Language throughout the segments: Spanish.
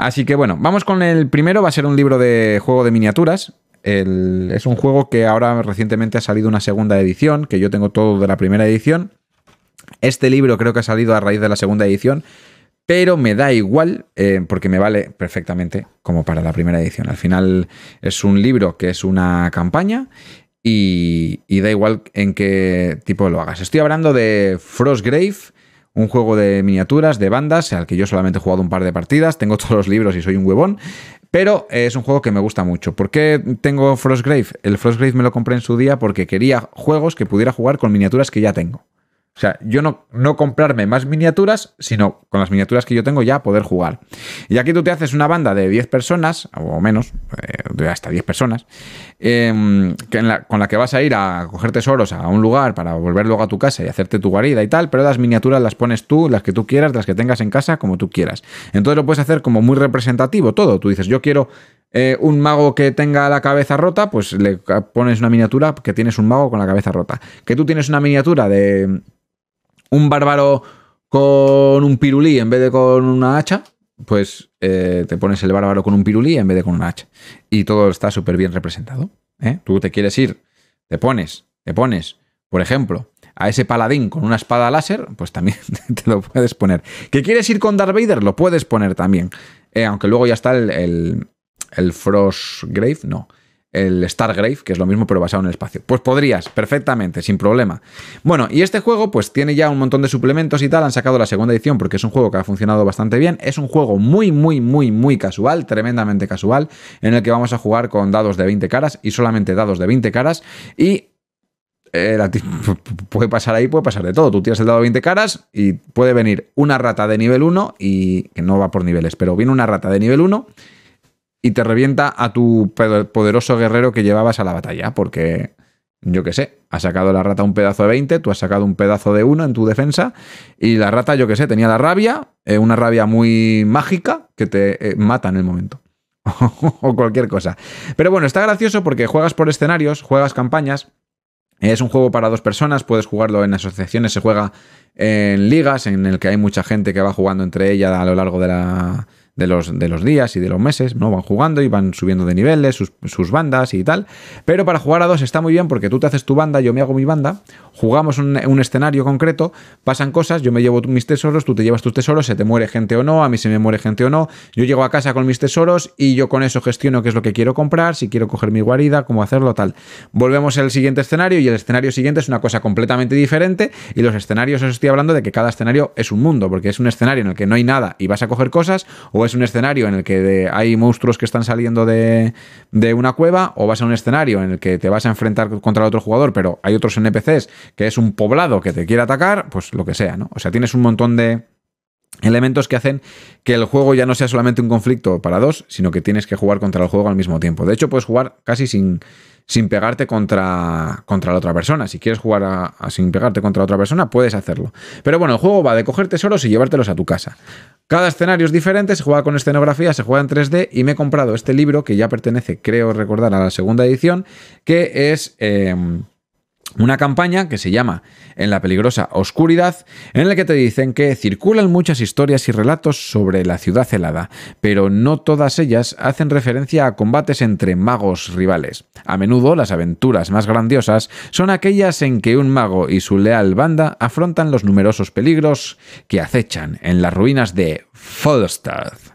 Así que bueno, vamos con el primero. Va a ser un libro de juego de miniaturas. es un juego que ahora recientemente ha salido una segunda edición, que yo tengo todo de la primera edición. Este libro creo que ha salido a raíz de la segunda edición, pero me da igual eh, porque me vale perfectamente como para la primera edición. Al final es un libro que es una campaña y, y da igual en qué tipo lo hagas. Estoy hablando de Frostgrave un juego de miniaturas, de bandas, al que yo solamente he jugado un par de partidas, tengo todos los libros y soy un huevón, pero es un juego que me gusta mucho. ¿Por qué tengo Frostgrave? El Frostgrave me lo compré en su día porque quería juegos que pudiera jugar con miniaturas que ya tengo. O sea, yo no, no comprarme más miniaturas, sino con las miniaturas que yo tengo ya poder jugar. Y aquí tú te haces una banda de 10 personas, o menos, eh, de hasta 10 personas, em, que con la que vas a ir a coger tesoros a un lugar para volver luego a tu casa y hacerte tu guarida y tal, pero las miniaturas las pones tú, las que tú quieras, las que tengas en casa, como tú quieras. Entonces lo puedes hacer como muy representativo todo. Tú dices, yo quiero eh, un mago que tenga la cabeza rota, pues le pones una miniatura que tienes un mago con la cabeza rota. Que tú tienes una miniatura de un bárbaro con un pirulí en vez de con una hacha, pues eh, te pones el bárbaro con un pirulí en vez de con una hacha. Y todo está súper bien representado. ¿eh? Tú te quieres ir, te pones, te pones, por ejemplo, a ese paladín con una espada láser, pues también te lo puedes poner. ¿Que quieres ir con Darth Vader? Lo puedes poner también. Eh, aunque luego ya está el, el, el Frostgrave, no el Stargrave, que es lo mismo pero basado en el espacio. Pues podrías, perfectamente, sin problema. Bueno, y este juego pues tiene ya un montón de suplementos y tal, han sacado la segunda edición porque es un juego que ha funcionado bastante bien, es un juego muy, muy, muy, muy casual, tremendamente casual, en el que vamos a jugar con dados de 20 caras y solamente dados de 20 caras y... Eh, puede pasar ahí, puede pasar de todo. Tú tiras el dado de 20 caras y puede venir una rata de nivel 1 y que no va por niveles, pero viene una rata de nivel 1 y te revienta a tu poderoso guerrero que llevabas a la batalla, porque yo qué sé, ha sacado la rata un pedazo de 20, tú has sacado un pedazo de 1 en tu defensa, y la rata, yo qué sé, tenía la rabia, eh, una rabia muy mágica que te eh, mata en el momento. o cualquier cosa. Pero bueno, está gracioso porque juegas por escenarios, juegas campañas. Es un juego para dos personas, puedes jugarlo en asociaciones, se juega en ligas, en el que hay mucha gente que va jugando entre ellas a lo largo de la, de los, de los días y de los meses, ¿no? Van jugando y van subiendo de niveles, sus, sus, bandas y tal. Pero para jugar a dos está muy bien porque tú te haces tu banda, yo me hago mi banda, jugamos un, escenario concreto, pasan cosas, yo me llevo mis tesoros, tú te llevas tus tesoros, se te muere gente o no, a mí se me muere gente o no, yo llego a casa con mis tesoros y yo con eso gestiono qué es lo que quiero comprar, si quiero coger mi guarida, cómo hacerlo, tal. Volvemos al siguiente escenario y el escenario siguiente es una cosa completamente diferente y los escenarios os estoy hablando de que cada escenario es un mundo, porque es un escenario en el que no hay nada y vas a coger cosas o un escenario en el que hay monstruos que están saliendo de, de, una cueva, o vas a un escenario en el que te vas a enfrentar contra otro jugador, pero hay otros NPCs que es un poblado que te quiere atacar, pues lo que sea, ¿no? O sea, tienes un montón de elementos que hacen que el juego ya no sea solamente un conflicto para dos, sino que tienes que jugar contra el juego al mismo tiempo. De hecho, puedes jugar casi sin, sin pegarte contra, contra la otra persona. Si quieres jugar a, sin pegarte contra la otra persona, puedes hacerlo. Pero bueno, el juego va de coger tesoros y llevártelos a tu casa. Cada escenario es diferente, se juega con escenografía, se juega en 3D y me he comprado este libro que ya pertenece, creo recordar, a la segunda edición, que es... Eh, una campaña que se llama En la peligrosa oscuridad, en la que te dicen que circulan muchas historias y relatos sobre la ciudad helada, pero no todas ellas hacen referencia a combates entre magos rivales. A menudo las aventuras más grandiosas son aquellas en que un mago y su leal banda afrontan los numerosos peligros que acechan en las ruinas de Falstaff.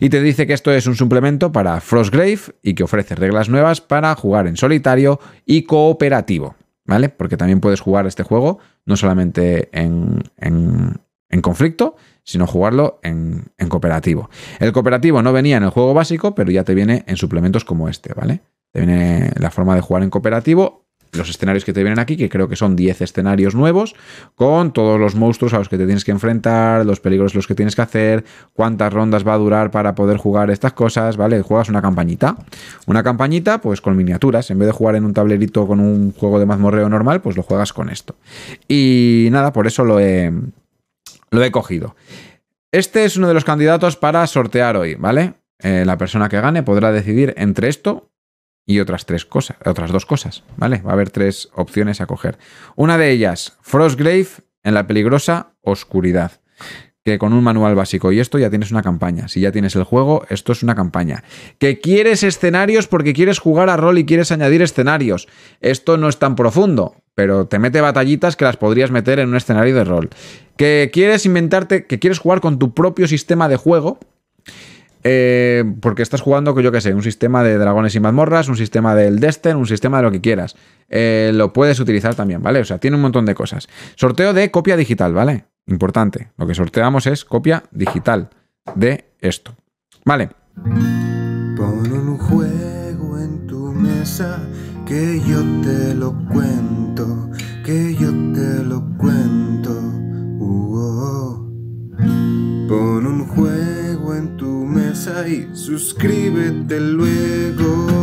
Y te dice que esto es un suplemento para Frostgrave y que ofrece reglas nuevas para jugar en solitario y cooperativo. ¿vale? Porque también puedes jugar este juego no solamente en, en, conflicto, sino jugarlo en, en, cooperativo. El cooperativo no venía en el juego básico, pero ya te viene en suplementos como este, ¿vale? Te viene la forma de jugar en cooperativo los escenarios que te vienen aquí, que creo que son 10 escenarios nuevos, con todos los monstruos a los que te tienes que enfrentar, los peligros los que tienes que hacer, cuántas rondas va a durar para poder jugar estas cosas, ¿vale? Juegas una campañita. Una campañita, pues con miniaturas. En vez de jugar en un tablerito con un juego de mazmorreo normal, pues lo juegas con esto. Y nada, por eso lo he, lo he cogido. Este es uno de los candidatos para sortear hoy, ¿vale? Eh, la persona que gane podrá decidir entre esto y otras tres cosas, otras dos cosas, ¿vale? Va a haber tres opciones a coger. Una de ellas, Frostgrave en la peligrosa oscuridad, que con un manual básico y esto ya tienes una campaña. Si ya tienes el juego, esto es una campaña. Que quieres escenarios porque quieres jugar a rol y quieres añadir escenarios. Esto no es tan profundo, pero te mete batallitas que las podrías meter en un escenario de rol. Que quieres inventarte, que quieres jugar con tu propio sistema de juego eh, porque estás jugando, yo qué sé, un sistema de dragones y mazmorras, un sistema del Destin, un sistema de lo que quieras. Eh, lo puedes utilizar también, ¿vale? O sea, tiene un montón de cosas. Sorteo de copia digital, ¿vale? Importante. Lo que sorteamos es copia digital de esto. Vale. Pon un juego en tu mesa que yo te lo cuento y suscríbete luego.